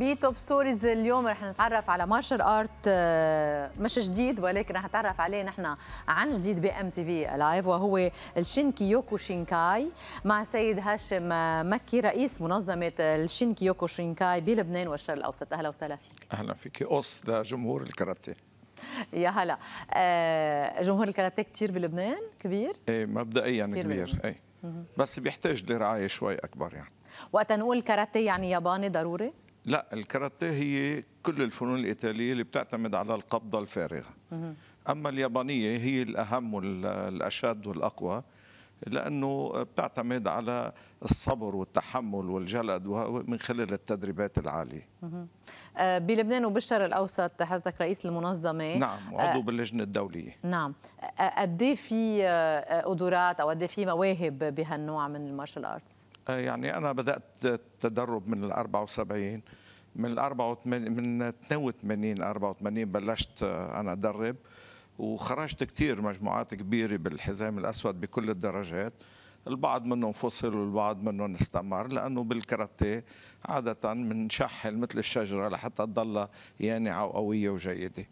بتوب ستوريز اليوم رح نتعرف على مارشال ارت آه، مش جديد ولكن رح نتعرف عليه نحن عن جديد بام تي في لايف وهو الشينكيوكو شينكاي مع سيد هاشم آه، مكي رئيس منظمه الشينكيوكو شينكاي بلبنان والشرق الاوسط اهلا وسهلا فيك اهلا فيك اوس لجمهور الكاراتيه يا هلا آه، جمهور الكاراتيه كثير بلبنان كبير؟ ايه مبدئيا كبير, كبير. اي بس بيحتاج لرعايه شوي اكبر يعني وقت نقول كاراتيه يعني ياباني ضروري؟ لا الكاراتيه هي كل الفنون الإيطالية اللي بتعتمد على القبضة الفارغة أما اليابانية هي الأهم والأشد والأقوى لأنه بتعتمد على الصبر والتحمل والجلد من خلال التدريبات العالية آه، بلبنان وبالشرق الأوسط حضرتك رئيس المنظمة نعم وعضو آه، باللجنة الدولية نعم آه، قد إيه في قدرات أو قد إيه في مواهب بهالنوع من المارشال أرتس آه، يعني انا بدات التدرب من ال 74 من ال 84 من 82 84 بلشت آه، انا ادرب وخرجت كثير مجموعات كبيره بالحزام الاسود بكل الدرجات البعض منهم فصل والبعض منهم استمر لانه بالكاراتيه عاده بنشحل مثل الشجره لحتى تضلها يانعه وقويه وجيده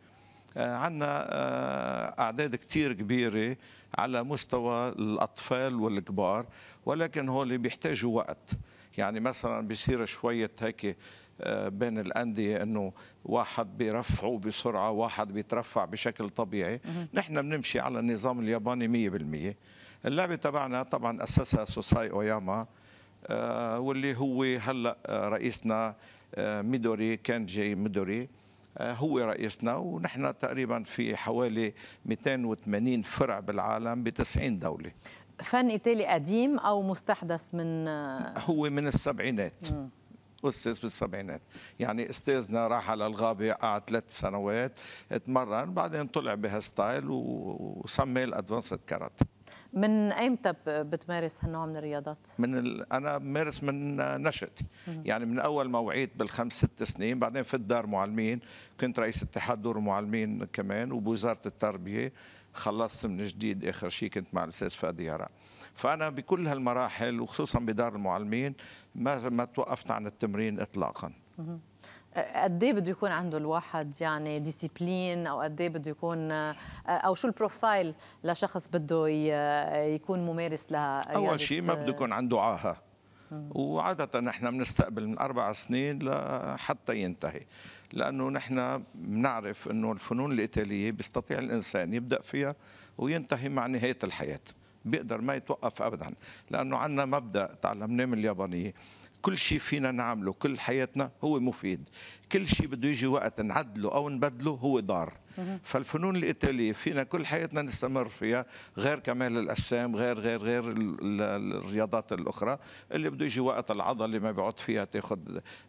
آه، عندنا آه، أعداد كتير كبيرة على مستوى الأطفال والكبار ولكن هول بيحتاجوا وقت يعني مثلا بيصير شوية هيك آه، بين الأندية أنه واحد بيرفعوا بسرعة واحد بيترفع بشكل طبيعي نحن بنمشي على النظام الياباني 100% اللعبة تبعنا طبعا أسسها سوساي أوياما واللي هو هلأ رئيسنا ميدوري كانجي ميدوري هو رئيسنا ونحن تقريبا في حوالي 280 فرع بالعالم ب 90 دوله فن ايطالي قديم او مستحدث من آه، هو من السبعينات أستاذ أسس بالسبعينات يعني أستاذنا راح على الغابة قعد ثلاث سنوات اتمرن بعدين طلع بهالستايل وسمي الأدفانسد كاراتيه من ايمتى بتمارس هالنوع من الرياضات؟ من ال... انا بمارس من نشأتي، يعني من اول ما وعيت بالخمس ست سنين، بعدين في الدار معلمين، كنت رئيس اتحاد دور المعلمين كمان وبوزاره التربيه، خلصت من جديد اخر شيء كنت مع الاستاذ فادي يارا. فانا بكل هالمراحل وخصوصا بدار المعلمين ما ما توقفت عن التمرين اطلاقا. قد ايه بده يكون عنده الواحد يعني ديسيبلين او قد ايه بده يكون او شو البروفايل لشخص بده يكون ممارس لها اول يعني شيء ما بده يكون عنده عاهه وعادة نحن بنستقبل من أربع سنين لحتى ينتهي لأنه نحن بنعرف أنه الفنون الإيطالية بيستطيع الإنسان يبدأ فيها وينتهي مع نهاية الحياة بيقدر ما يتوقف أبدا لأنه عندنا مبدأ تعلمناه من اليابانية كل شيء فينا نعمله كل حياتنا هو مفيد كل شيء بده يجي وقت نعدله أو نبدله هو ضار فالفنون الإيطالية فينا كل حياتنا نستمر فيها غير كمال الأجسام غير غير غير الرياضات الأخرى اللي بده يجي وقت العضلة اللي ما بيقعد فيها تاخذ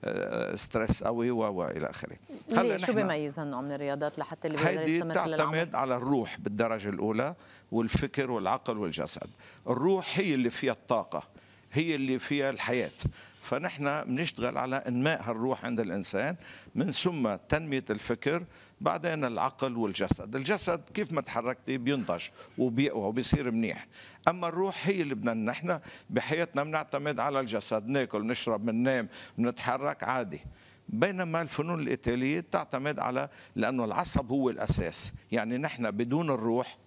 آه، ستريس قوي وإلى آخره هلا شو بيميز هالنوع من الرياضات لحتى اللي بيقدر يستمر تعتمد على الروح بالدرجة الأولى والفكر والعقل والجسد الروح هي اللي فيها الطاقة هي اللي فيها الحياة فنحن بنشتغل على انماء هالروح عند الانسان من ثم تنميه الفكر بعدين العقل والجسد الجسد كيف ما تحركتي بينضج وبيقوى وبيصير منيح اما الروح هي اللي بدنا نحن بحياتنا بنعتمد على الجسد ناكل نشرب بننام بنتحرك عادي بينما الفنون الإيطالية تعتمد على لأنه العصب هو الأساس يعني نحن بدون الروح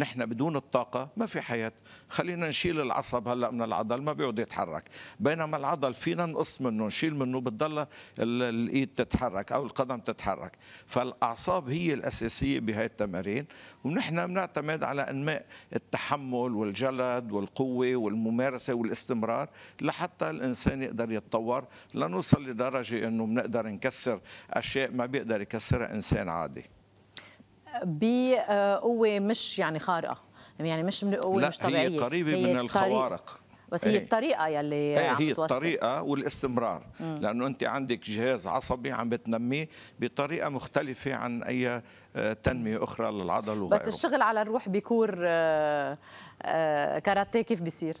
نحن بدون الطاقة ما في حياة خلينا نشيل العصب هلأ من العضل ما بيقعد يتحرك بينما العضل فينا نقص منه نشيل منه بتضل الإيد تتحرك أو القدم تتحرك فالأعصاب هي الأساسية بهاي التمارين ونحن بنعتمد على أنماء التحمل والجلد والقوة والممارسة والاستمرار لحتى الإنسان يقدر يتطور لنوصل لدرجة أنه بنقدر نكسر أشياء ما بيقدر يكسرها إنسان عادي بقوه مش يعني خارقه يعني مش من قوه مش طبيعيه هي قريبه هي من الخوارق بس هي إيه. الطريقه يلي ايه هي توصل. الطريقه والاستمرار مم. لانه انت عندك جهاز عصبي عم بتنميه بطريقه مختلفه عن اي آه، تنميه اخرى للعضل وغيره بس الشغل على الروح بيكور آه، آه، كاراتيه كيف بيصير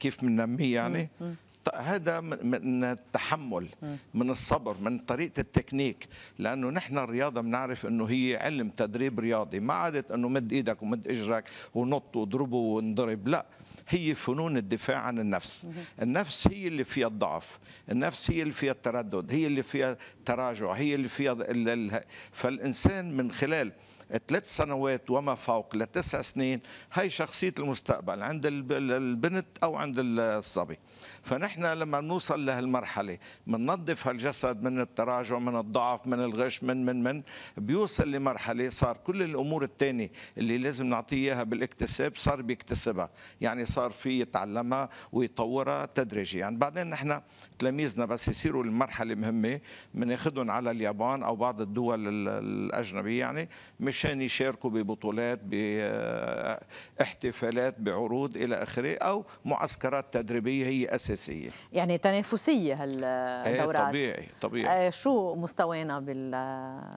كيف بننميه يعني مم. مم. هذا من التحمل من الصبر من طريقه التكنيك لانه نحن الرياضه بنعرف انه هي علم تدريب رياضي ما عادت انه مد ايدك ومد اجرك ونط وضربه وانضرب لا هي فنون الدفاع عن النفس النفس هي اللي فيها الضعف النفس هي اللي فيها التردد هي اللي فيها التراجع هي اللي فيها فالانسان من خلال ثلاث سنوات وما فوق لتسع سنين هي شخصية المستقبل عند البنت أو عند الصبي فنحن لما نوصل لهالمرحلة بننظف هالجسد من التراجع من الضعف من الغش من من من بيوصل لمرحلة صار كل الأمور الثانية اللي لازم نعطيها بالاكتساب صار بيكتسبها يعني صار في يتعلمها ويطورها تدريجيا يعني بعدين نحن تلاميذنا بس يصيروا المرحلة مهمة بناخذهم على اليابان أو بعض الدول الأجنبية يعني مش عشان يشاركوا ببطولات باحتفالات بعروض إلى آخره أو معسكرات تدريبية هي أساسية يعني تنافسية هالدورات إيه، طبيعي طبيعي إيه، شو مستوانا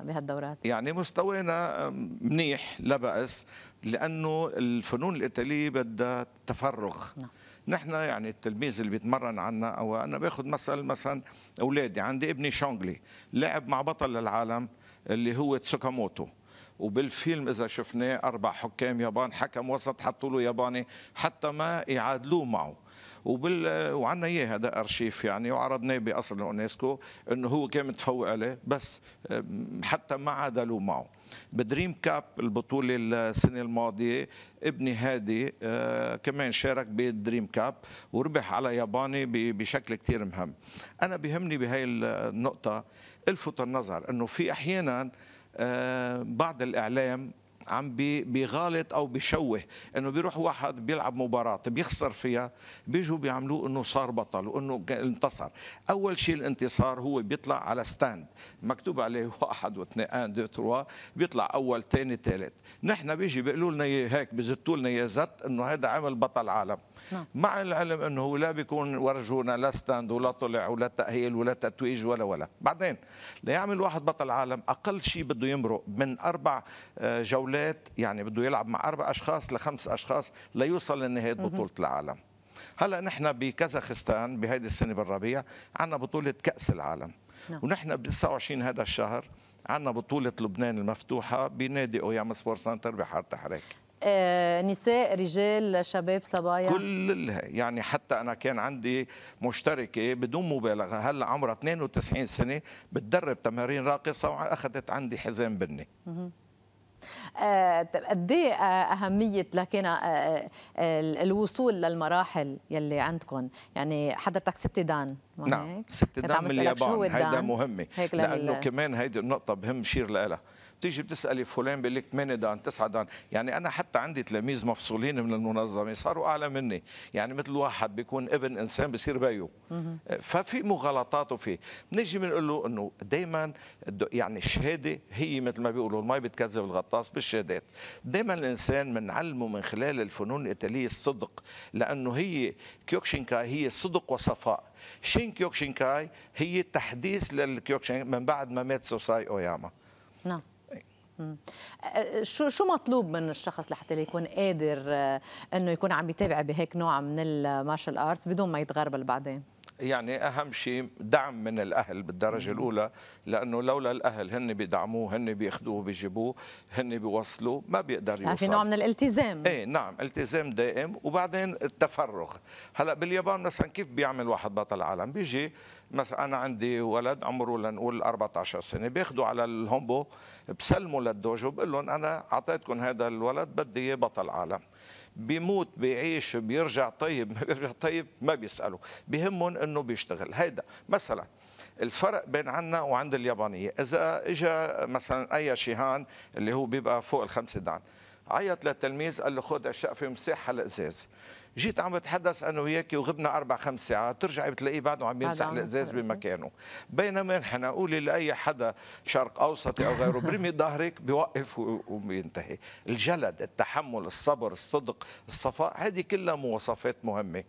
بهالدورات؟ يعني مستوانا منيح لا بأس لأنه الفنون الإيطالية بدها تفرغ نعم. نحن يعني التلميذ اللي بيتمرن عنا او انا باخذ مثل مثلا اولادي عندي ابني شونغلي لعب مع بطل العالم اللي هو تسوكاموتو وبالفيلم اذا شفناه اربع حكام يابان حكم وسط حطوا له ياباني حتى ما يعادلوه معه وبال وعنا اياه هذا ارشيف يعني وعرضناه باصل اليونسكو انه هو كان متفوق عليه بس حتى ما عادلوه معه بدريم كاب البطولة السنة الماضية ابني هادي أه، كمان شارك بدريم كاب وربح على ياباني بشكل كتير مهم أنا بهمني بهاي النقطة الفت النظر أنه في أحيانا آه، بعض الإعلام عم بيغالط او بيشوه انه بيروح واحد بيلعب مباراه بيخسر فيها بيجوا بيعملوه انه صار بطل وانه انتصر اول شيء الانتصار هو بيطلع على ستاند مكتوب عليه واحد واثنين ان دو تروا بيطلع اول ثاني ثالث نحن بيجي بيقولوا لنا هيك بزتوا لنا يا زت انه هذا عمل بطل عالم نعم. مع العلم انه لا بيكون ورجونا لا ستاند ولا طلع ولا تاهيل ولا تتويج ولا ولا بعدين ليعمل واحد بطل عالم اقل شيء بده يمرق من اربع آه، جولات جولات يعني بده يلعب مع أربع أشخاص لخمس أشخاص ليوصل لنهاية بطولة العالم هلا نحن بكازاخستان بهيدي السنه بالربيع عندنا بطوله كاس العالم نعم. ونحن ب 29 هذا الشهر عندنا بطوله لبنان المفتوحه بنادي اوياما سبور سنتر بحاره تحريك آه، نساء رجال شباب صبايا كل يعني حتى انا كان عندي مشتركه بدون مبالغه هلا عمرها 92 سنه بتدرب تمارين راقصه واخذت عندي حزام بني آه، قد ايه آه، اهميه لكن آه، الوصول للمراحل يلي عندكم يعني حضرتك ست دان نعم ست دان من اليابان هيدا مهمه لانه كمان هيدي النقطه بهم شير لها تيجي بتسالي فلان بيقول لك 8 دان 9 دان يعني انا حتى عندي تلاميذ مفصولين من المنظمه صاروا اعلى مني يعني مثل واحد بيكون ابن انسان بصير بيه ففي مغالطات وفي بنيجي بنقول له انه دائما يعني الشهاده هي مثل ما بيقولوا المي بتكذب الغطاس بالشهادات دائما الانسان بنعلمه من خلال الفنون الايطاليه الصدق لانه هي كيوكشينكا هي صدق وصفاء شين كيوكشينكاي هي تحديث للكيوكشين من بعد ما مات سوساي اوياما نعم أه، شو شو مطلوب من الشخص لحتى يكون قادر آه، انه يكون عم يتابع بهيك نوع من المارشال ارتس بدون ما يتغربل بعدين؟ يعني اهم شيء دعم من الاهل بالدرجه الاولى لانه لولا الاهل هن بيدعموه هن بياخذوه بيجيبوه هن بيوصلوه ما بيقدر يعني يوصل في نوع من الالتزام ايه نعم التزام دائم وبعدين التفرغ هلا باليابان مثلا كيف بيعمل واحد بطل عالم بيجي مثلا انا عندي ولد عمره لنقول 14 سنه بياخذوا على الهومبو بسلموا للدوجو بقول لهم انا اعطيتكم هذا الولد بدي اياه بطل عالم بيموت بيعيش بيرجع طيب ما بيرجع طيب ما بيسألوا بهمهم أنه بيشتغل هيدا مثلا الفرق بين عنا وعند اليابانية إذا إجا مثلا أي شيهان اللي هو بيبقى فوق الخمسة دان عيط للتلميذ قال له خذ أشياء في مساحة الإزاز جيت عم بتحدث انا وياك وغبنا اربع خمس ساعات ترجعي بتلاقيه بعده عم يمسح الازاز بمكانه بينما نحن قولي لاي حدا شرق اوسطي او غيره برمي ظهرك بيوقف وبينتهي الجلد التحمل الصبر الصدق الصفاء هذه كلها مواصفات مهمه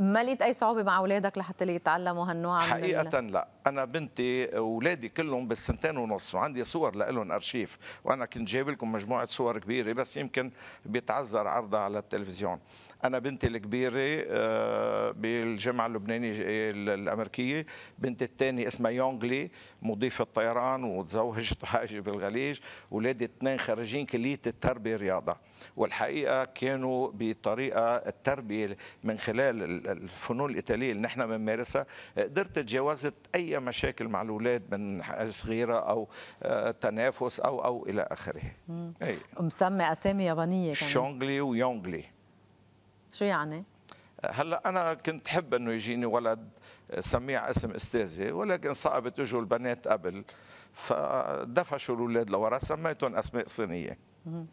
مليت اي صعوبه مع اولادك لحتى يتعلموا هالنوع حقيقه من لا انا بنتي اولادي كلهم بالسنتين ونص وعندي صور لهم ارشيف وانا كنت جايب لكم مجموعه صور كبيره بس يمكن بيتعذر عرضها على التلفزيون انا بنتي الكبيره آه، بالجامعه اللبنانيه الامريكيه بنتي الثانيه اسمها يونغلي مضيفه طيران وتزوجت وحاجه بالغليج اولادي الاثنين خريجين كليه التربيه رياضه والحقيقه كانوا بطريقه التربيه من خلال الفنون الايطاليه اللي نحن بنمارسها قدرت تجاوزت اي هي مشاكل مع الاولاد من صغيره او آه، تنافس او او الى اخره إيه. مسمى اسامي يابانيه كمان شونغلي ويونغلي شو يعني هلا انا كنت حب انه يجيني ولد آه، سميه اسم استاذي ولكن صعب تجوا البنات قبل فدفشوا الاولاد لورا سميتهم اسماء صينيه آه،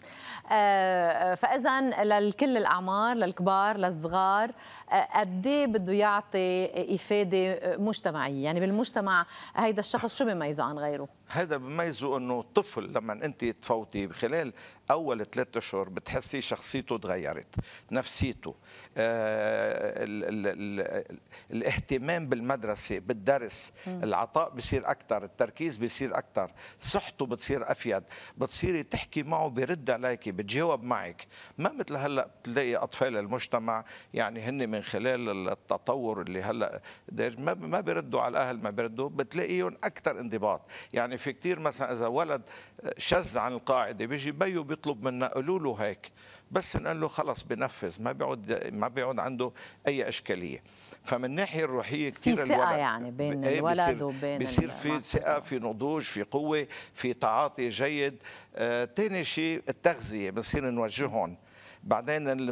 آه، فاذا للكل الاعمار للكبار للصغار آه، قد إيه بده يعطي افاده مجتمعيه يعني بالمجتمع هيدا الشخص شو بيميزه عن غيره هذا بميزه انه طفل لما انت تفوتي خلال اول ثلاثة اشهر بتحسي شخصيته تغيرت نفسيته آه الـ الـ الـ الاهتمام بالمدرسه بالدرس م. العطاء بصير اكثر التركيز بصير اكثر صحته بتصير افيد بتصيري تحكي معه بيرد عليك بتجاوب معك ما مثل هلا بتلاقي اطفال المجتمع يعني هن من خلال التطور اللي هلا ما ما بيردوا على الاهل ما بيردوا بتلاقيهم اكثر انضباط يعني في كتير مثلا اذا ولد آه، شذ عن القاعده بيجي بيو بيطلب منا قولوا له هيك بس نقول له خلص بنفذ ما بيعود ما بيعود عنده اي اشكاليه فمن الناحيه الروحيه كثير في ثقه يعني بين إيه، الولد بصير وبين بصير في ثقه في نضوج في قوه في تعاطي جيد ثاني آه شيء التغذيه بنصير نوجههم بعدين اللي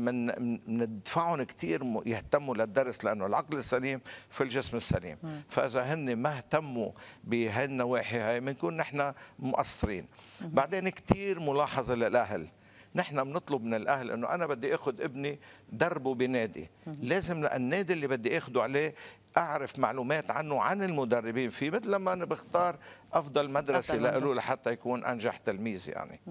بندفعهم كثير يهتموا للدرس لانه العقل السليم في الجسم السليم فاذا هن ما اهتموا بهالنواحي هاي بنكون نحن مقصرين بعدين كثير ملاحظه للاهل نحن بنطلب من الاهل انه انا بدي اخذ ابني دربه بنادي لازم النادي اللي بدي اخذه عليه اعرف معلومات عنه عن المدربين فيه مثل لما انا بختار افضل مدرسه لإله لحتى يكون انجح تلميذ يعني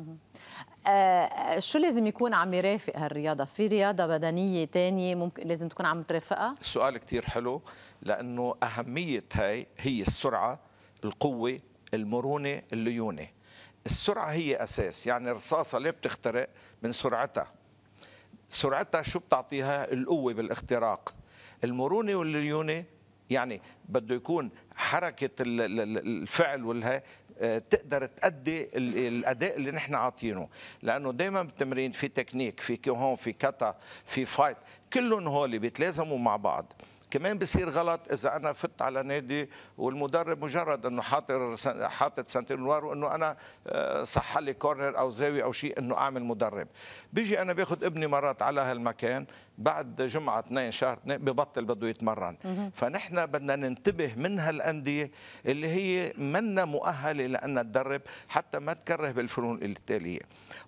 آه شو لازم يكون عم يرافق هالرياضه في رياضه بدنيه تانية ممكن لازم تكون عم ترافقها السؤال كثير حلو لانه اهميه هاي هي السرعه القوه المرونه الليونه السرعه هي اساس يعني الرصاصه ليه بتخترق من سرعتها سرعتها شو بتعطيها القوه بالاختراق المرونه والليونه يعني بده يكون حركه الفعل والها آه، تقدر تأدي الأداء اللي نحن عاطينه لأنه دايما بالتمرين في تكنيك في هون في كتا في فايت كلهم هولي بيتلازموا مع بعض كمان بصير غلط اذا انا فت على نادي والمدرب مجرد انه حاطر حاطط سنتين وانه انا آه، صح لي كورنر او زاويه او شيء انه اعمل مدرب بيجي انا باخذ ابني مرات على هالمكان بعد جمعه 2 شهر 2 ببطل بده يتمرن فنحن بدنا ننتبه من هالانديه اللي هي منا مؤهله لان تدرب حتى ما تكره بالفنون التاليه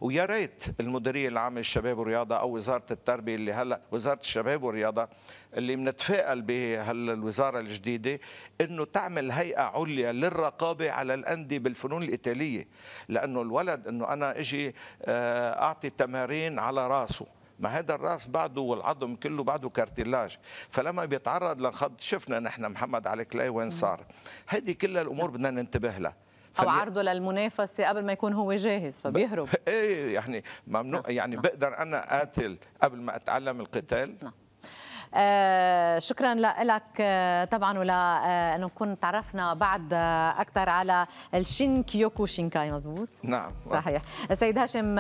ويا ريت المديريه العامه للشباب والرياضه او وزاره التربيه اللي هلا وزاره الشباب والرياضه اللي بنتفائل بهالوزاره الجديده انه تعمل هيئه عليا للرقابه على الانديه بالفنون القتاليه لانه الولد انه انا اجي آه، اعطي تمارين على راسه ما هذا الراس بعده والعظم كله بعده كارتيلاج فلما بيتعرض لنخض شفنا نحن محمد علي كلاي وين صار هذه كل الامور نعم. بدنا ننتبه لها او عرضه للمنافسه قبل ما يكون هو جاهز فبيهرب ايه يعني ممنوع يعني نعم. بقدر انا قاتل قبل ما اتعلم القتال نعم. آه، شكرا لك آه، طبعا ولانه آه، نكون تعرفنا بعد اكثر على الشين كيوكو شينكاي مزبوط نعم صحيح السيد هاشم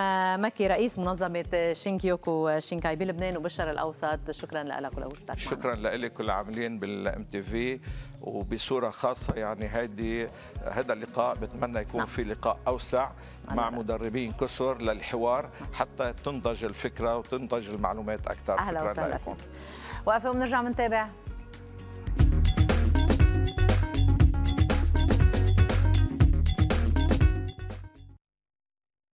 مكي رئيس منظمه شين كيوكو شينكاي بلبنان وبالشرق الاوسط شكرا لك ولوجودك شكرا لك العاملين بالام تي في وبصوره خاصه يعني هذه هذا اللقاء بتمنى يكون نعم. في لقاء اوسع مع مدربين كسر للحوار نعم. حتى تنضج الفكره وتنضج المعلومات اكثر اهلا وسهلا فيك وقفة وبنرجع منتابع